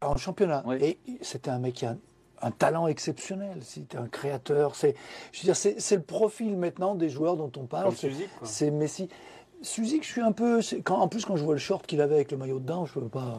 En championnat. Et c'était un mec qui a un, talent exceptionnel. C'était un créateur. C'est, je veux dire, c'est, le profil maintenant des joueurs dont on parle. C'est Messi. Suzy, je suis un peu. Quand, en plus, quand je vois le short qu'il avait avec le maillot dedans, je peux pas.